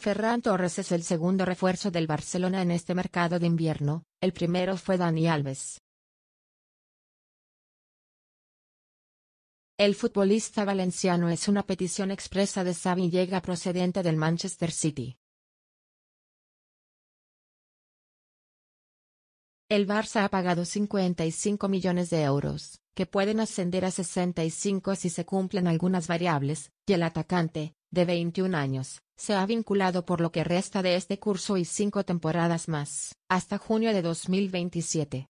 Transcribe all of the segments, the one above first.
Ferran Torres es el segundo refuerzo del Barcelona en este mercado de invierno, el primero fue Dani Alves. El futbolista valenciano es una petición expresa de Xavi llega procedente del Manchester City. El Barça ha pagado 55 millones de euros, que pueden ascender a 65 si se cumplen algunas variables, y el atacante, de 21 años, se ha vinculado por lo que resta de este curso y cinco temporadas más, hasta junio de 2027.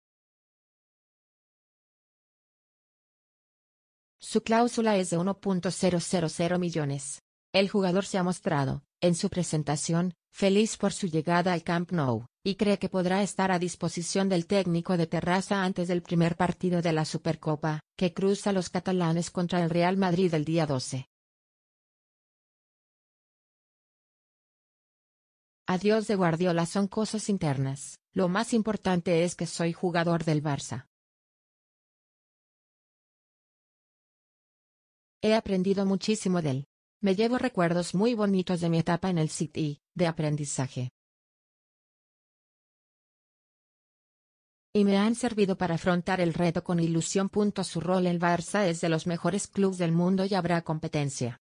Su cláusula es de 1.000 millones. El jugador se ha mostrado, en su presentación, feliz por su llegada al Camp Nou, y cree que podrá estar a disposición del técnico de Terraza antes del primer partido de la Supercopa, que cruza los catalanes contra el Real Madrid el día 12. Adiós de Guardiola son cosas internas, lo más importante es que soy jugador del Barça. He aprendido muchísimo de él. Me llevo recuerdos muy bonitos de mi etapa en el City, de aprendizaje. y me han servido para afrontar el reto con ilusión. Su rol el Barça es de los mejores clubes del mundo y habrá competencia.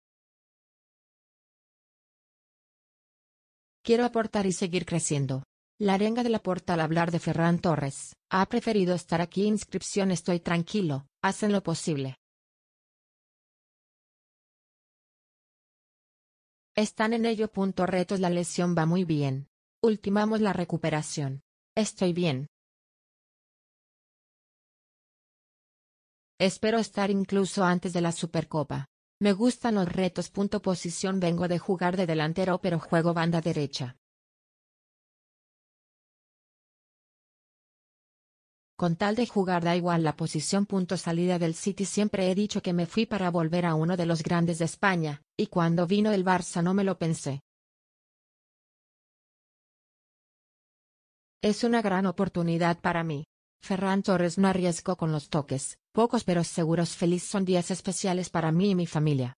Quiero aportar y seguir creciendo. La arenga de la porta al hablar de Ferran Torres. Ha preferido estar aquí inscripción estoy tranquilo, hacen lo posible. Están en ello. Punto retos la lesión va muy bien. Ultimamos la recuperación. Estoy bien. Espero estar incluso antes de la Supercopa. Me gustan los retos. Posición Vengo de jugar de delantero pero juego banda derecha. Con tal de jugar da igual la posición. Punto Salida del City Siempre he dicho que me fui para volver a uno de los grandes de España, y cuando vino el Barça no me lo pensé. Es una gran oportunidad para mí. Ferran Torres no arriesgó con los toques, Pocos pero seguros feliz son días especiales para mí y mi familia.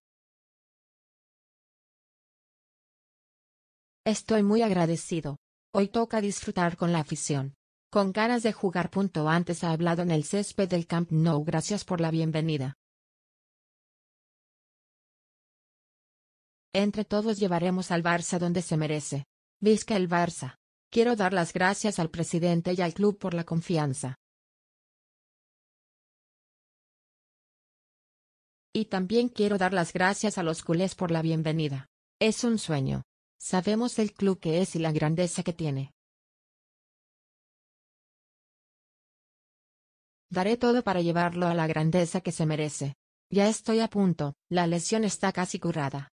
Estoy muy agradecido. Hoy toca disfrutar con la afición. Con ganas de jugar. Punto antes ha hablado en el césped del Camp Nou. Gracias por la bienvenida. Entre todos llevaremos al Barça donde se merece. Visca el Barça. Quiero dar las gracias al presidente y al club por la confianza. Y también quiero dar las gracias a los culés por la bienvenida. Es un sueño. Sabemos el club que es y la grandeza que tiene. Daré todo para llevarlo a la grandeza que se merece. Ya estoy a punto, la lesión está casi curada.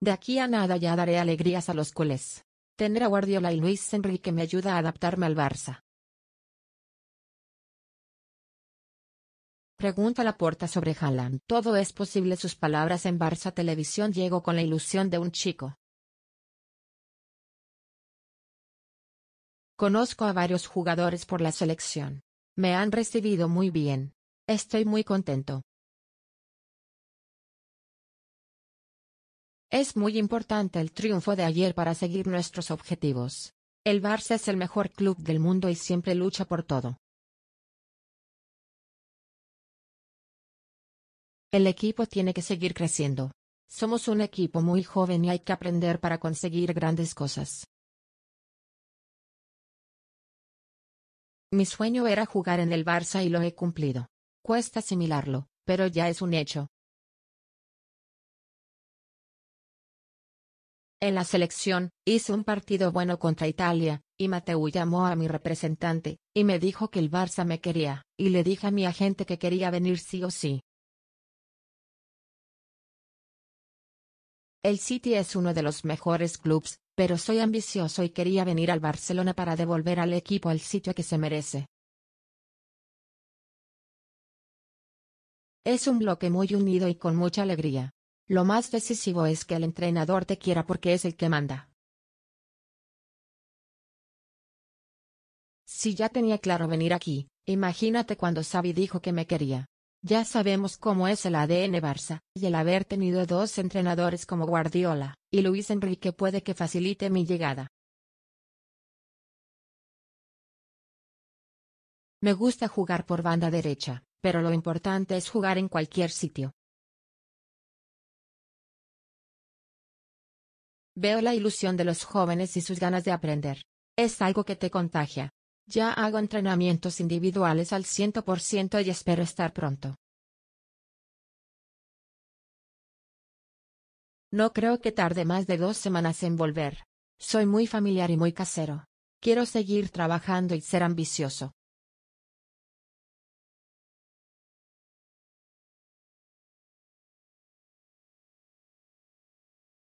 De aquí a nada ya daré alegrías a los culés. Tener a Guardiola y Luis Enrique me ayuda a adaptarme al Barça. Pregunta la puerta sobre Haaland. Todo es posible. Sus palabras en Barça Televisión Llego con la ilusión de un chico. Conozco a varios jugadores por la selección. Me han recibido muy bien. Estoy muy contento. Es muy importante el triunfo de ayer para seguir nuestros objetivos. El Barça es el mejor club del mundo y siempre lucha por todo. El equipo tiene que seguir creciendo. Somos un equipo muy joven y hay que aprender para conseguir grandes cosas. Mi sueño era jugar en el Barça y lo he cumplido. Cuesta asimilarlo, pero ya es un hecho. En la selección, hice un partido bueno contra Italia, y Mateu llamó a mi representante, y me dijo que el Barça me quería, y le dije a mi agente que quería venir sí o sí. El City es uno de los mejores clubes, pero soy ambicioso y quería venir al Barcelona para devolver al equipo el sitio que se merece. Es un bloque muy unido y con mucha alegría. Lo más decisivo es que el entrenador te quiera porque es el que manda. Si ya tenía claro venir aquí, imagínate cuando Xavi dijo que me quería. Ya sabemos cómo es el ADN Barça, y el haber tenido dos entrenadores como Guardiola y Luis Enrique puede que facilite mi llegada. Me gusta jugar por banda derecha, pero lo importante es jugar en cualquier sitio. Veo la ilusión de los jóvenes y sus ganas de aprender. Es algo que te contagia. Ya hago entrenamientos individuales al 100% y espero estar pronto. No creo que tarde más de dos semanas en volver. Soy muy familiar y muy casero. Quiero seguir trabajando y ser ambicioso.